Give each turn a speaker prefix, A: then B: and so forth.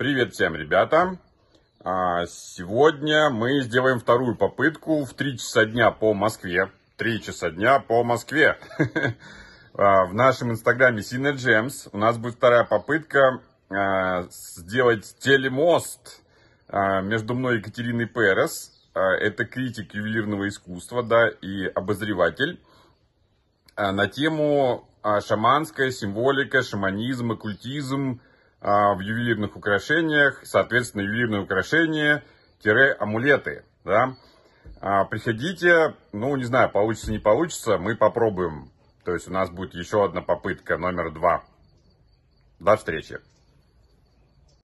A: Привет всем, ребята! А, сегодня мы сделаем вторую попытку в 3 часа дня по Москве. 3 часа дня по Москве. А, в нашем инстаграме Synergems у нас будет вторая попытка а, сделать телемост между мной и Екатериной Перес. Это критик ювелирного искусства, да, и обозреватель на тему шаманская символика, шаманизм, оккультизм, а, в ювелирных украшениях, соответственно, ювелирные украшения-амулеты, да. А, приходите, ну, не знаю, получится, не получится, мы попробуем. То есть у нас будет еще одна попытка, номер два. До встречи.